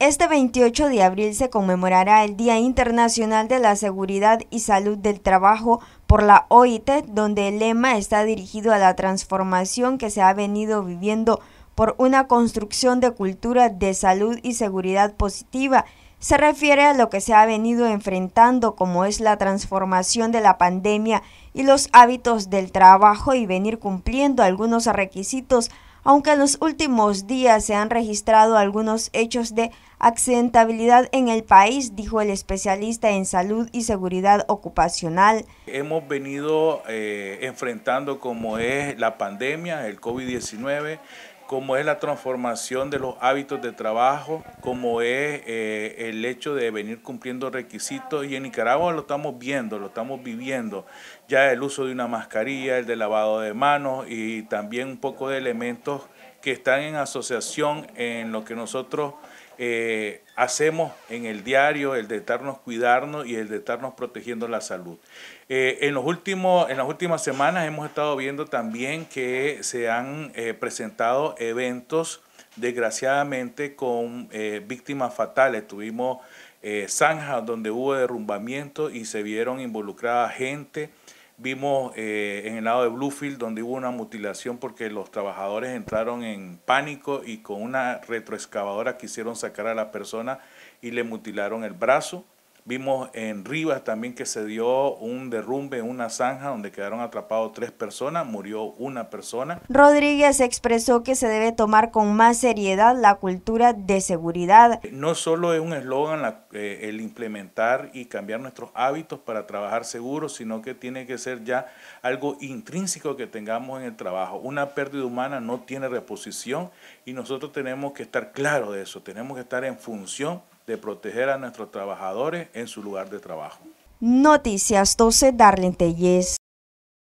Este 28 de abril se conmemorará el Día Internacional de la Seguridad y Salud del Trabajo por la OIT, donde el lema está dirigido a la transformación que se ha venido viviendo por una construcción de cultura de salud y seguridad positiva. Se refiere a lo que se ha venido enfrentando, como es la transformación de la pandemia y los hábitos del trabajo y venir cumpliendo algunos requisitos aunque en los últimos días se han registrado algunos hechos de accidentabilidad en el país, dijo el especialista en salud y seguridad ocupacional. Hemos venido eh, enfrentando como es la pandemia, el COVID-19, como es la transformación de los hábitos de trabajo, como es eh, el hecho de venir cumpliendo requisitos. Y en Nicaragua lo estamos viendo, lo estamos viviendo. Ya el uso de una mascarilla, el de lavado de manos y también un poco de elementos que están en asociación en lo que nosotros eh, hacemos en el diario, el de estarnos cuidarnos y el de estarnos protegiendo la salud. Eh, en, los últimos, en las últimas semanas hemos estado viendo también que se han eh, presentado eventos, desgraciadamente, con víctimas fatales. Tuvimos zanjas donde hubo derrumbamiento y se vieron involucradas gente. Vimos eh, en el lado de Bluefield donde hubo una mutilación porque los trabajadores entraron en pánico y con una retroexcavadora quisieron sacar a la persona y le mutilaron el brazo. Vimos en Rivas también que se dio un derrumbe en una zanja donde quedaron atrapados tres personas, murió una persona. Rodríguez expresó que se debe tomar con más seriedad la cultura de seguridad. No solo es un eslogan eh, el implementar y cambiar nuestros hábitos para trabajar seguro, sino que tiene que ser ya algo intrínseco que tengamos en el trabajo. Una pérdida humana no tiene reposición y nosotros tenemos que estar claros de eso, tenemos que estar en función de proteger a nuestros trabajadores en su lugar de trabajo. Noticias 12 Darlene Tellez.